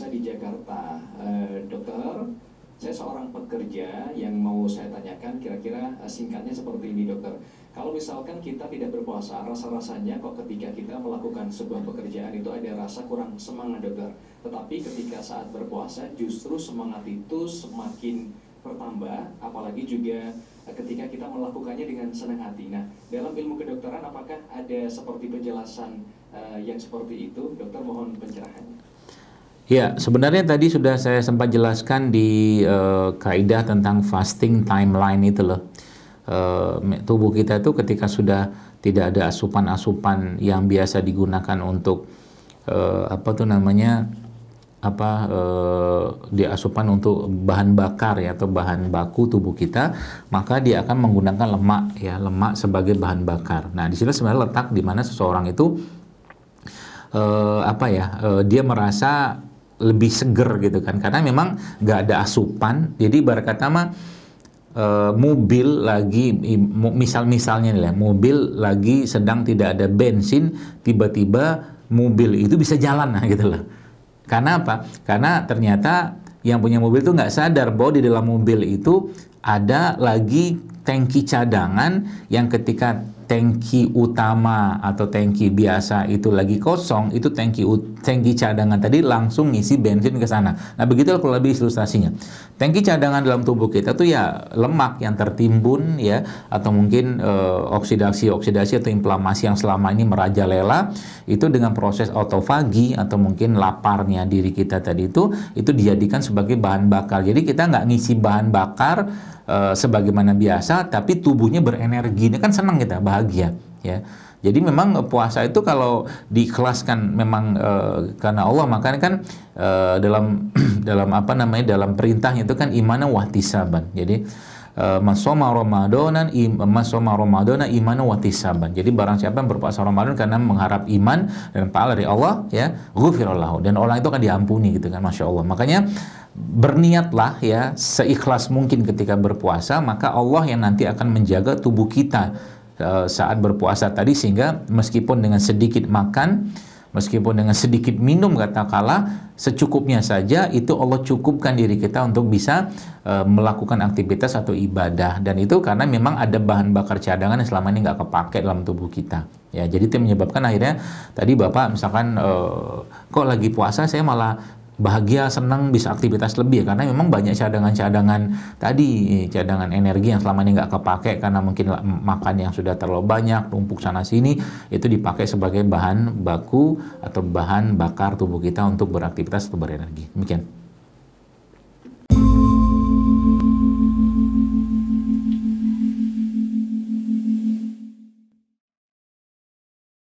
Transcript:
pemirsa di Jakarta. Eh, dokter, saya seorang pekerja yang mau saya tanyakan kira-kira eh, singkatnya seperti ini dokter. Kalau misalkan kita tidak berpuasa, rasa-rasanya kok ketika kita melakukan sebuah pekerjaan itu ada rasa kurang semangat dokter. Tetapi ketika saat berpuasa justru semangat itu semakin bertambah, apalagi juga eh, ketika kita melakukannya dengan senang hati. Nah, dalam ilmu kedokteran apakah ada seperti penjelasan uh, yang seperti itu? Dokter mohon pencerahannya. Ya, sebenarnya tadi sudah saya sempat jelaskan di uh, kaidah tentang fasting timeline itu loh. Uh, tubuh kita itu ketika sudah tidak ada asupan-asupan yang biasa digunakan untuk uh, apa tuh namanya apa uh, di asupan untuk bahan bakar ya atau bahan baku tubuh kita, maka dia akan menggunakan lemak ya lemak sebagai bahan bakar. Nah, di sini sebenarnya letak di mana seseorang itu uh, apa ya uh, dia merasa lebih seger gitu kan karena memang nggak ada asupan jadi barakat kata mah e, mobil lagi misal-misalnya nih mobil lagi sedang tidak ada bensin tiba-tiba mobil itu bisa jalan nah gitu loh karena apa karena ternyata yang punya mobil itu nggak sadar bahwa di dalam mobil itu ada lagi tangki cadangan yang ketika tangki utama atau tangki biasa itu lagi kosong, itu tangki tangki cadangan tadi langsung ngisi bensin ke sana. Nah, begitulah kurang lebih ilustrasinya. Tangki cadangan dalam tubuh kita tuh ya lemak yang tertimbun ya atau mungkin oksidasi eh, oksidasi oksidasi atau inflamasi yang selama ini merajalela itu dengan proses autofagi atau mungkin laparnya diri kita tadi itu itu dijadikan sebagai bahan bakar. Jadi kita nggak ngisi bahan bakar Eh, sebagaimana biasa tapi tubuhnya berenergi. Ini kan senang kita, bahagia ya. Jadi memang puasa itu kalau diikhlaskan memang e, karena Allah maka kan e, dalam dalam apa namanya dalam perintahnya itu kan imana watisaban Jadi e, masoma Ramadanan im, masoma Ramadana imana watisaban Jadi barang siapa yang berpuasa Ramadan karena mengharap iman dan pahala dari Allah ya, ghufirallahu dan orang itu akan diampuni gitu kan Masya Allah. Makanya berniatlah ya seikhlas mungkin ketika berpuasa maka Allah yang nanti akan menjaga tubuh kita eh, saat berpuasa tadi sehingga meskipun dengan sedikit makan meskipun dengan sedikit minum katakanlah secukupnya saja itu Allah cukupkan diri kita untuk bisa e, melakukan aktivitas atau ibadah dan itu karena memang ada bahan bakar cadangan yang selama ini nggak kepake dalam tubuh kita ya jadi itu menyebabkan akhirnya tadi bapak misalkan e, kok lagi puasa saya malah bahagia, senang, bisa aktivitas lebih Karena memang banyak cadangan-cadangan tadi, cadangan energi yang selama ini nggak kepake karena mungkin makan yang sudah terlalu banyak, tumpuk sana sini, itu dipakai sebagai bahan baku atau bahan bakar tubuh kita untuk beraktivitas atau berenergi. Demikian.